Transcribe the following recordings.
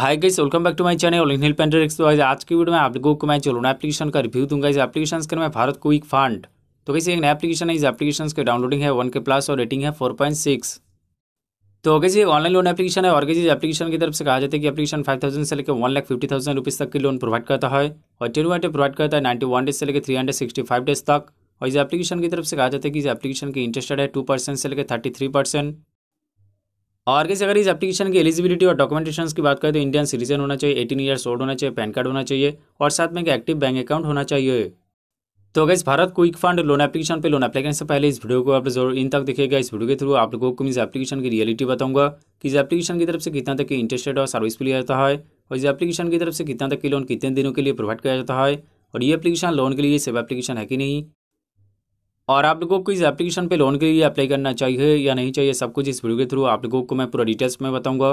hi guys welcome back to my channel ओलिनहिल painter X तो आज की वीडियो में आप लोगों को मैं चलो ना एप्लीकेशन का रिव्यू दूंगा इस एप्लीकेशन का मैं भारत क्विक फंड तो कैसे एक नया एप्लीकेशन है इस एप्लीकेशन का डाउनलोडिंग है वन के प्लस और रेटिंग है फोर पॉइंट सिक्स तो कैसे ऑनलाइन लोन एप्लीकेशन है और कैसे इस एप्लीकेशन की तरफ से कहा जाता है कि एप्लीकेशन फाइव थाउजेंड से लेकर one lakh fifty thousand rupees तक की लोन प्रोवाइड करता है और टेन वाटे प्रोवाइड करता है नाइन्टी वन डेज से लेकर three hundred sixty five days तक और इस एप्लीकेशन की तरफ से कहा जाता है कि इस एप्लीकेशन की इंटरेस्ट रेट है टू परसेंट से लेकर थर्टी थ्री परसेंट और कैसे अगर इस एप्लीकेशन की एलिजिबिलिटी और डॉक्यूमेंटेशन की बात करें तो इंडियन सिटीजन होना चाहिए एटीन ईयर्स ओल्ड होना चाहिए पैन कार्ड होना चाहिए और साथ में एक एक्टिव बैंक अकाउंट होना चाहिए तो अगर Bharat quick fund loan application पे लोन अप्लाई करने से पहले इस वीडियो को आप जरूर इन तक देखिएगा इस वीडियो के थ्रू आप लोगों को इस एप्लीकेशन की रियलिटी बताऊंगा कि इस एप्लीकेशन की तरफ से कितना तक इंटरेस्टेड और सर्विस लिया जाता है और इस एप्लीकेशन की तरफ से कितना तक की लोन कितने दिनों के लिए प्रोवाइड किया जाता है और ये एप्लीकेशन लोन के लिए सेफ एप्लीकेशन है कि नहीं और आप लोगों को इस एप्लीकेशन पे लोन के लिए अप्लाई करना चाहिए या नहीं चाहिए सब कुछ इस वीडियो के थ्रू आप लोगों को मैं पूरा डिटेल्स में बताऊंगा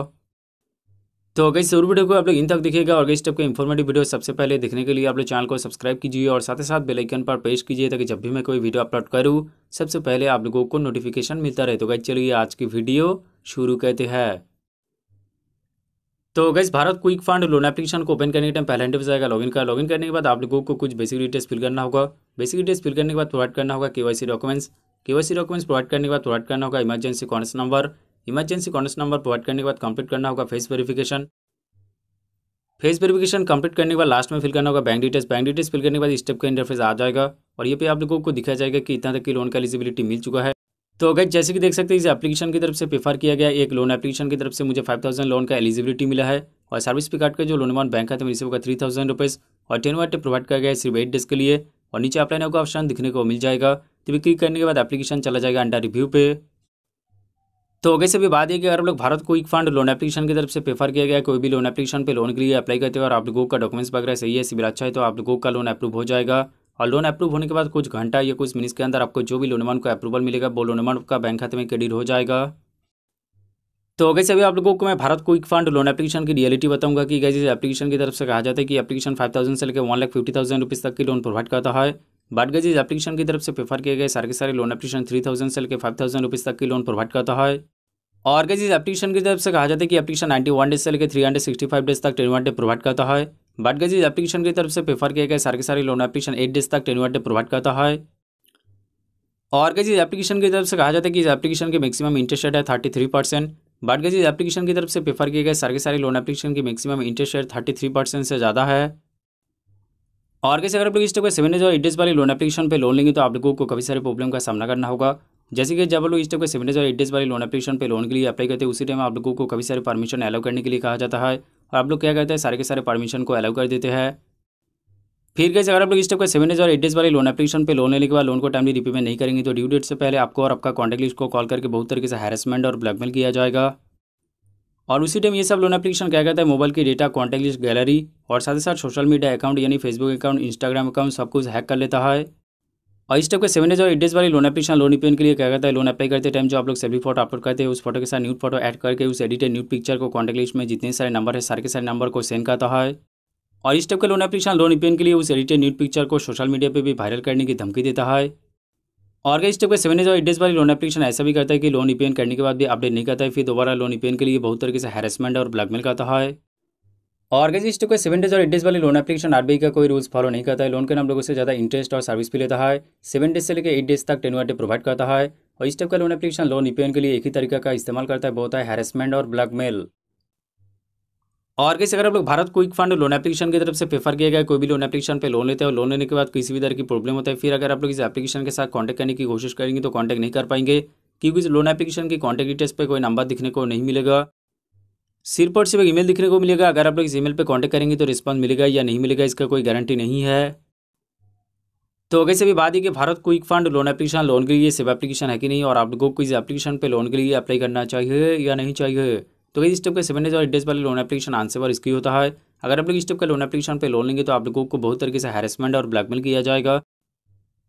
तो इस जरूर वीडियो को आप लोग इन तक देखिएगा और इस टाइप का इन्फॉर्मेटिव वीडियो सबसे पहले देखने के लिए आप लोग चैनल को सब्सक्राइब कीजिए और साथ ही साथ बेलाइकन पर प्रेस कीजिए ताकि जब भी मैं कोई वीडियो अपलोड करूँ सबसे पहले आप लोगों को नोटिफिकेशन मिलता रहे तो गई चलिए आज की वीडियो शुरू कहते हैं तो गैस Bharat quick fund loan application को ओपन करने के टाइम पहले इंटरव्यू जाएगा लॉगिन का लॉगिन करने के बाद आप लोगों को कुछ बेसिक डिटेल्स फिल करना होगा बेसिक डिटेल्स फिल करने के बाद प्रोवाइड करना होगा KYC documents KYC documents provide करने के बाद प्रोवाइड करना होगा emergency contact number emergency contact number provide करने के बाद कंप्लीट करना होगा face verification face verification complete करने के बाद लास्ट में फिल करना होगा bank details bank details fill करने के बाद स्टेप का इंटरफेस आ जाएगा और ये पे आप लोगों को दिखाया जाएगा कि इतना तक की लोन का एलिजिबिलिटी मिल चुका है तो अगर जैसे कि देख सकते हैं इस एप्लीकेशन की तरफ से प्रेफर किया गया एक लोन एप्लीकेशन की तरफ से मुझे फाइव थाउजेंड लोन का एलिजिबिलिटी मिला है और सर्विस पे कार्ड का जो लोन अमाउंट बैंक है तो रिसीव होगा थ्री थाउजेंड रुपीज़ और टेन वाट प्रोवाइड किया गया सिर्फ एट डेज के लिए और नीचे अपलाइन होगा ऑप्शन दिखने को मिल जाएगा तो भी क्लिक करने के बाद एप्लीकेशन चला जाएगा अंडर रिव्यू पे तो अगर से भी बात है कि अगर आप लोग भारत को एक फंड लोन एप्लीकेशन की तरफ से प्रेफर किया गया कोई भी लोन एप्लीकेशन पे लोन के लिए अप्लाई करते हो और आप लोगों का डॉक्यूमेंट्स वगैरह सही है सिविल अच्छा है तो आप लोगों का लोन अप्रूव हो जाएगा और लोन अप्रूव होने के बाद कुछ घंटा या कुछ मिनट के अंदर आपको जो भी लोन अमाउंट का अप्रूवल मिलेगा वो लोन अमाउंट का बैंक खाते में क्रेडिट हो जाएगा तो वैसे अभी आप लोगों को मैं Bharat quick fund loan application की रियलिटी बताऊंगा कि गैसे एप्लीकेशन की तरफ से कहा जाता है कि एप्लीकेशन फाइव थाउजेंड से लेकर one lakh fifty thousand rupees तक की लोन प्रोवाइड करता है बट गैसे एप्लीकेशन की तरफ से प्रेफर किए गए सारे के सारे लोन एप्लीकेशन थ्री थाउजेंड से लेकर फाइव थाउजेंड रुपीज़ तक की लोन प्रोवाइड करता है और कैसे इस एप्लीकेशन की तरफ से कहा जाता है कि एप्लीकेशन 91 डेज से लेकर 365 डेज तक टेन डे प्रोवाइड करता है बट कैसे इस एप्लीकेशन की तरफ से प्रेफर किए गए सारे सारे लोन एप्लीकेशन एट डेज तक टेन डे प्रोवाइड करता है और कैसे इस एप्लीकेशन की तरफ से कहा जाता है कि इस एप्लीकेशन के मैक्सिमम इंटरेस्ट रेट है थर्टी थ्री परसेंट बट कैसे इस एप्लीकेशन की तरफ से प्रेफर किए गए सारे सारे लोन एप्लीकेशन की maximum interest rate thirty three percent से ज़्यादा है और कैसे अगर आप लोग इस टाइप का सेवन डेज और एट डेज वाली लोन एप्लीकेशन पे लोन लेंगे तो आप लोगों को कभी सारे प्रॉब्लम का सामना करना होगा जैसे कि जब लोग इस टाइप के सेवन डेज और एट डेज वाली लोन एप्लीकेशन पे लोन के लिए अप्लाई करते हैं उसी टाइम आप लोगों को कभी सारे परमिशन अलाउ करने के लिए कहा जाता है और आप लोग क्या करते हैं सारे के सारे परमिशन को अलाउ कर देते हैं फिर कैसे अगर आप लोग इस टाइप का सेवन डेज और एट डेज वाली लोन एप्लीकेशन पे लोन लेने के बाद लोन को टाइमली रिपेमेंट नहीं करेंगे तो ड्यू डेट से पहले आपको और आपका कॉन्टैक्ट लिस्ट को कॉल करके बहुत तरीके से हैरेसमेंट और ब्लैकमेल किया जाएगा और उसी टाइम ये सब लोन एप्लीकेशन क्या कहता है मोबाइल की डेटा कॉन्टैक्ट लिस्ट गैलरी और साथ ही साथ सोशल मीडिया अकाउंट यानी फेसबुक अकाउंट इंस्टाग्राम अकाउंट सब कुछ हैक कर लेता है और इस टाइप के सेवन डेज और एट डेज वाली लोन एप्लीकेशन लोन रिपेन के लिए क्या करता है लोन अप्लाई करते टाइम जो आप लोग सेल्फी फोटो अपलोड करते हैं उस फोटो के साथ न्यू फोटो ऐड करके उस एडिटेड न्यू पिक्चर को कॉन्टेक्ट लिस्ट में जितने सारे नंबर है सारे के सारे नंबर को सेंड करता है और इस टाइप के लोन एप्लीकेशन लोन रिपेन के लिए उस एडिटेड न्यू पिक्चर को सोशल मीडिया पर भी वायरल करने की धमकी देता है और अगर इस टाइप के सेवन डेज और एट डेज वाली लोन एप्लीकेशन ऐसा भी करता है कि लोन रिपेन e करने के बाद भी अपडेट नहीं करता है फिर दोबारा लोन रिपेन e के लिए बहुत तरीके से हैरेसमेंट और ब्लैकमेल करता है ऑर्गेजिस्ट को सेवन डेज और एट डेज वाले लोन एप्लीकेशन आरबीआई का कोई रूल्स फॉलो नहीं करता है लोन के नाम लोगों से ज़्यादा इंटरेस्ट और सर्विस भी लेता है सेवन डेज से लेकर एट डेज तक टेन डे प्रोवाइड करता है और इस टाइप का लोन एप्लीकेशन लोन रिपेयन के लिए एक ही तरीका का इस्तेमाल करता है बहुत है हैरेसमेंट और ब्लैकमेल और कैसे अगर आप लोग Bharat quick fund loan application की तरफ से प्रेफर किया गया कोई भी लोन एप्लीकेशन पे लोन लेते हैं और लोन लेने के बाद किसी भी तरह की प्रॉब्लम होता है फिर अगर आप लोग इस एप्लीकेशन के साथ कांटेक्ट करने की कोशिश करेंगे तो कांटेक्ट नहीं कर पाएंगे क्योंकि इस लोन एप्लीकेशन की कॉन्टैक्ट डिटेल्स पर कोई नंबर दिखने को नहीं मिलेगा सिर्फ और सिर्फ ईमेल दिखने को मिलेगा अगर आप लोग इस ईमेल पे कांटेक्ट करेंगे तो रिस्पांस मिलेगा या नहीं मिलेगा इसका कोई गारंटी नहीं है तो अगर से भी बात है कि Bharat quick fund loan application loan के लिए सेवा एप्लीकेशन है कि नहीं और आप लोगों को इस एप्लीकेशन पे लोन के लिए अप्लाई करना चाहिए या नहीं चाहिए तो इस स्टेप का सेवन डेज और एट डेज वाले लोन एप्लीकेशन आंसर और इसकी होता है अगर आप लोग इस स्टेप का लोन एप्लीकेशन पर लोन लेंगे तो आप लोगों को बहुत तरीके से हैरेसमेंट और ब्लैकमेल किया जाएगा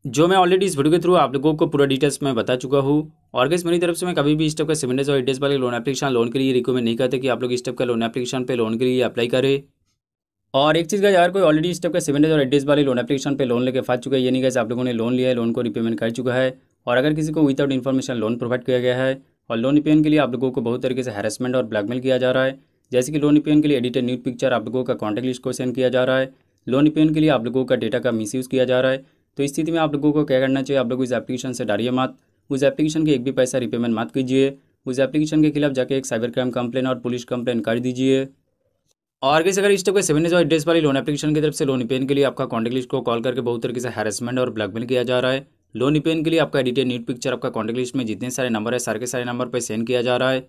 जो मैं ऑलरेडी इस वीडियो के थ्रू आप लोगों को पूरा डिटेल्स में बता चुका हूँ और गैस मेरी तरफ से मैं कभी भी इस टाइप का डेज और एडेज वाले लोन एप्लीकेशन लोन के लिए रिकमेंड नहीं करते कि आप लोग इस टाइप का लोन एप्लीकेशन पे लोन के लिए अप्लाई करें और एक चीज़ का अगर कोई ऑलरेडी इस टाइप का सेवन डेज और एट डेज वाले लोन एप्लीकेशन पे लोन लेकर फाँच चुका है ये नहीं गैस आप लोगों ने लोन लिया है लोन को रिपेमेंट कर चुका है और अगर किसी को विदाउट इन्फॉर्मेशन लोन प्रोवाइड किया गया है और लोन रिपेन के लिए आप लोगों को बहुत तरीके से हैरेसमेंट और ब्लैकमेल किया जा रहा है जैसे कि लोन रिपेन के लिए एडिटेड न्यूज पिक्चर आप लोगों का कॉन्टैक्ट लिस्ट को सेंड किया जा रहा है लोन रिपेन के लिए आप लोगों का डेटा का मिसयूज़ किया जा रहा है तो स्थिति में आप लोगों को क्या करना चाहिए आप लोग उस एप्लीकेशन से डरिए मत उस एप्लीकेशन के एक भी पैसा रिपेमेंट मत कीजिए उस एप्लीकेशन के खिलाफ जाके एक साइबर क्राइम कंप्लेन और पुलिस कंप्लेन कर दीजिए और किसी अगर इस टाइप के सेवन डेज और डेज वाली लोन एप्लीकेशन की तरफ से लोन रिपेन के लिए आपका कॉन्टेक्ट लिस्ट को कॉल करके बहुत तरीके से हैरेसमेंट और ब्लैकमेल किया जा रहा है लोन रिपेन के लिए आपका डिटेल नीट पिक्चर आपका कॉन्टेक्ट लिस्ट में जितने सारे नंबर है सारे के सारे नंबर पर सेंड किया जा रहा है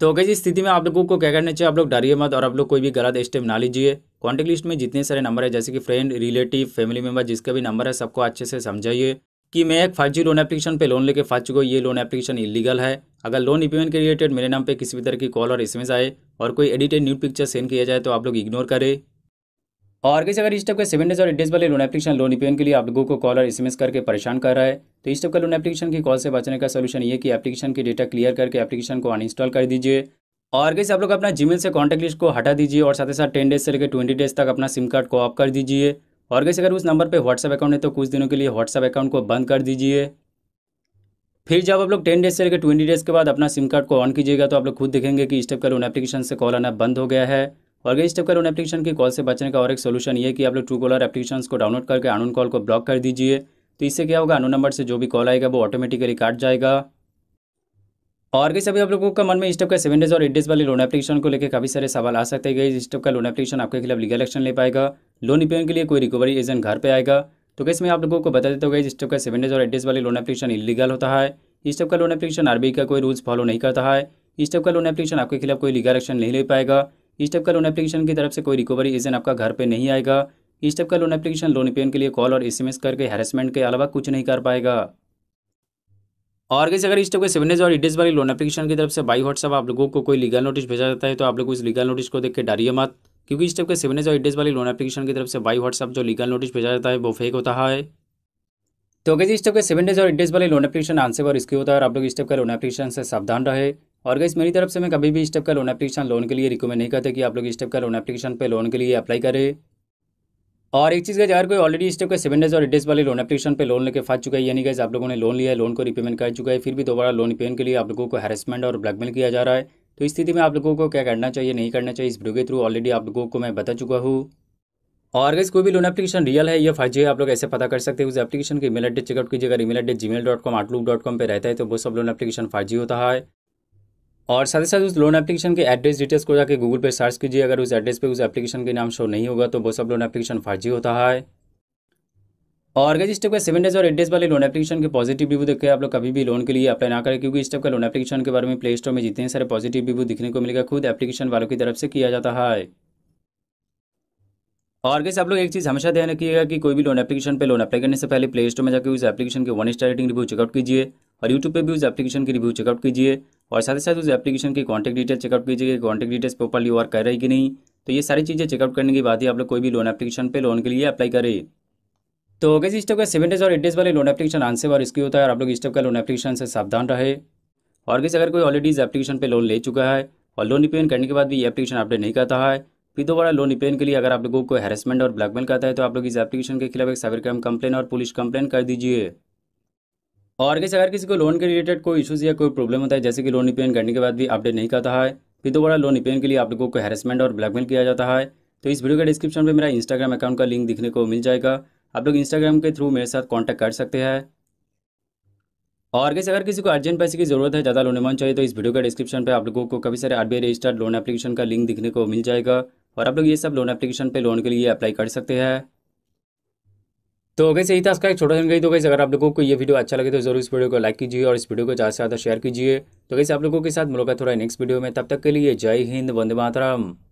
तो अगर इस स्थिति में आप लोगों को क्या करना चाहिए आप लोग डरिए मत और आप लोग कोई भी गलत स्टेप ना लीजिए कॉन्टेक्ट लिस्ट में जितने सारे नंबर है जैसे कि फ्रेंड रिलेटिव फैमिली मेम्बर जिसका भी नंबर है सबको अच्छे से समझाइए कि मैं एक फर्जी लोन एप्लीकेशन पे लोन लेके फंस चुका ये लोन एप्लीकेशन इलीगल है अगर लोन रिपेमेंट के रिलेटेड मेरे नाम पे किसी भी तरह की कॉल और एसएमएस आए और कोई एडिटेड न्यू पिक्चर सेंड किया जाए तो आप लोग इग्नोर करें और कैसे अगर इस टाइप के सेवन डेज और एट डेज वाले लोन एप्लीकेशन लोन रिपेमेंट के लिए आप लोगों को कॉल और एस करके परेशान कर रहा है तो इस टाइप का लोन एप्लीकेशन की कॉल से बचने का सोल्यूशन ये कि एप्लीकेशन की डेटा क्लियर करके एप्लीकेशन को अनइंस्टॉल कर दीजिए और कैसे आप लोग अपना जीमेल से कॉन्टैक्ट लिस्ट को हटा दीजिए और साथ ही साथ टेन डेज से लेकर ट्वेंटी डेज तक अपना सिम कार्ड को ऑफ कर दीजिए और कैसे अगर उस नंबर पे व्हाट्सअप अकाउंट है तो कुछ दिनों के लिए व्हाट्सअप अकाउंट को बंद कर दीजिए फिर जब आप लोग टेन डेज से लेकर ट्वेंटी डेज के बाद अपना सिम कार्ड को ऑन कीजिएगा तो आप लोग खुद देखेंगे कि स्टेप कर उन एप्लीकेशन से कॉल आना बंद हो गया है और गई स्टेप कर उन एप्लीकेशन की कॉल से बचने का और एक सोल्यूशन ये कि आप लोग ट्रू कॉलर एप्लीकेशन को डाउनलोड करके अनून कॉल को ब्लॉक कर दीजिए तो इससे क्या होगा अनून नंबर से जो भी कॉल आएगा वो ऑटोमेटिकली काट जाएगा और कैसे अभी आप लोगों का मन में टाइप का सेवन डेज और एट डेज वाले लोन एप्लीकेशन को लेकर काफी सारे सवाल आ सकते गए इस टाइप का लोन एप्लीकेशन आपके खिलाफ लीगल एक्शन ले पाएगा लोन रिपेयर के लिए कोई रिकवरी एजेंट घर पर आएगा तो कैसे मैं आप लोगों को बता देता हूँ इस टाइप का सेवन डेज और एट डेज वाले लोन एप्लीकेशन इलीगल होता है इस टाइप का लोन एप्लीकेशन आरबी का कोई रूल्स फॉलो नहीं करता है इस टाइप का लोन एप्लीकेशन आपके खिलाफ कोई लीगल एक्शन नहीं ले पाएगा इस टाइप का लोन एप्लीकेशन की तरफ से कोई रिकवरी एजेंट आपका घर पर नहीं आएगा इस टाइप का लोन एप्लीकेशन लोन रिपेयर के लिए कॉल और एस करके हैरेसमेंट के अलावा कुछ नहीं कर पाएगा और कैसे अगर इस टाइप के सेवन डेज और एट डेज वाली लोन एप्लीकेशन की तरफ से बाई व्हाट्सअप आप लोगों को कोई लीगल नोटिस भेजा जाता है तो आप लोग इस लीगल नोटिस को देख के डरिए मत क्योंकि इस टाइप के डेज और डेज वाली लोन एप्लीकेशन की तरफ से बाई व्हाट्सअप जो लीगल नोटिस भेजा जाता है वो फेक होता है तो कैसे इस टाइप के सेवन डेज और एट डेज वाले लोन एप्लीकेशन आंसर और इसके होता है और आप लोग इस टाइप का लोन एप्लीकेशन से सावधान रहे और गैस मेरी तरफ से मैं कभी भी इस टाइप का लोन एप्लीकेशन लोन के लिए रिकमेंड नहीं करते कि आप लोग इस टाइप का लोन एप्लीकेशन पे लोन के लिए अप्लाई करें और एक चीज़ का अगर कोई ऑलरेडी इस टाइप का सेवन डेज और एट डेज वाले लोन एप्लीकेशन पे लोन लेके फंस चुका है यानी गैस आप लोगों ने लोन लिया है लोन को रिपेमेंट कर चुका है फिर भी दोबारा लोन रिपेमेंट के लिए आप लोगों को हैरेसमेंट और ब्लैकमेल किया जा रहा है तो इस स्थिति में आप लोगों को क्या करना चाहिए नहीं करना चाहिए इस वीडियो के थ्रू ऑलरेडी आप लोगों को मैं बता चुका हूँ और अगर कोई भी लोन एप्लीकेशन रियल है या फर्जी है आप लोग ऐसे पता कर सकते हैं उस एप्लीकेशन की ईमेल एड्रेस चेकआउट कीजिएगा email address Gmail dot com Outlook dot com पर रहता है तो वो सब लोन एप्लीकेशन फर्जी होता है और साथ ही साथ उस लोन एप्लीकेशन के एड्रेस डिटेल्स को जाकर गूगल पे सर्च कीजिए अगर उस एड्रेस पे उस एप्लीकेशन के नाम शो नहीं होगा तो वो सब लोन एप्लीकेशन फर्जी होता है और अगर इस टाइप का सेवन डेज और एट डेज वाले लोन एप्लीकेशन के पॉजिटिव रिव्यू देख आप लोग कभी भी लोन के लिए अप्लाई ना करें क्योंकि इस टाइप का लोन एप्लीकेशन के बारे में प्ले स्टोर में जितने सारे पॉजिटिव रिव्यू दिखने को मिलेगा खुद एप्लीकेशन वालों की तरफ से किया जाता है और कैसे आप लोग एक चीज़ हमेशा ध्यान रखिएगा कि कोई भी लोन एप्लीकेशन पर लोन अप्लाई करने से पहले प्ले स्टोर में जाकर उस एप्लीकेशन के one star rating review check out कीजिए और यूट्यूब पर भी उस एप्लीकेशन की रिव्यू चेकआउट कीजिए और साथ ही साथ उस एप्लीकेशन की कॉन्टैक्ट डिटेल चेकअप कीजिए कि कॉन्टैक्ट डिटेल्स प्रॉपरली वर्क कर रही कि नहीं तो ये सारी चीज़ें चेकअप करने के बाद ही आप लोग कोई भी लोन एप्लीकेशन पर लोन के लिए अप्लाई करें तो अगर इस टाइप का सेवन डेज और एट डेज वाले लोन एप्लीकेशन आंसर और इसकी होता है और आप लोग इस टाइप का लोन एप्लीकेशन से सावधान रहे और किसी अगर कोई ऑलरेडी इस एप्लीकेशन पर लोन ले चुका है और लोन रिपेमेंट करने के बाद भी ये एप्लीकेशन अपडेट नहीं करता है फिर दोबारा लोन रिपेमेंट के लिए अगर आप लोगों को हैरेसमेंट और ब्लैकमेल करता है तो आप लोग इस एप्लीकेशन के खिलाफ एक साइबर क्राइम कंप्लेन और पुलिस कंप्लेन कर दीजिए और कैसे अगर किसी को लोन के रिलेटेड कोई इशूज़ या कोई प्रॉब्लम होता है जैसे कि लोन रिपेयर करने के बाद भी अपडेट नहीं करता है फिर दोबारा लोन रिपेयर के लिए आप लोगों को हेरसमेंट और ब्लैकमेल किया जाता है तो इस वीडियो के डिस्क्रिप्शन में मेरा इंस्टाग्राम अकाउंट का लिंक दिखने को मिल जाएगा आप लोग इंस्टाग्राम के थ्रू मेरे साथ कॉन्टैक्ट कर सकते हैं और कैसे अगर किसी को अर्जेंट पैसे की जरूरत है ज़्यादा लोन अमाउंट चाहिए तो इस वीडियो के डिस्क्रिप्शन पर आप लोगों को कभी सारे आर रजिस्टर्ड लोन एप्लीकेशन का लिंक दिखने को मिल जाएगा और आप लोग ये सब लोन एप्लीकेशन पर लोन के लिए अप्लाई कर सकते हैं तो अगर सही था इसका एक छोटा सा गई तो गई अगर आप लोगों को ये वीडियो अच्छा लगे तो जरूर इस वीडियो को लाइक कीजिए और इस वीडियो को ज़्यादा से ज़्यादा शेयर कीजिए तो वैसे आप लोगों के साथ मुलाकात हो रहा है नेक्स्ट वीडियो में तब तक के लिए जय हिंद वंदे मातरम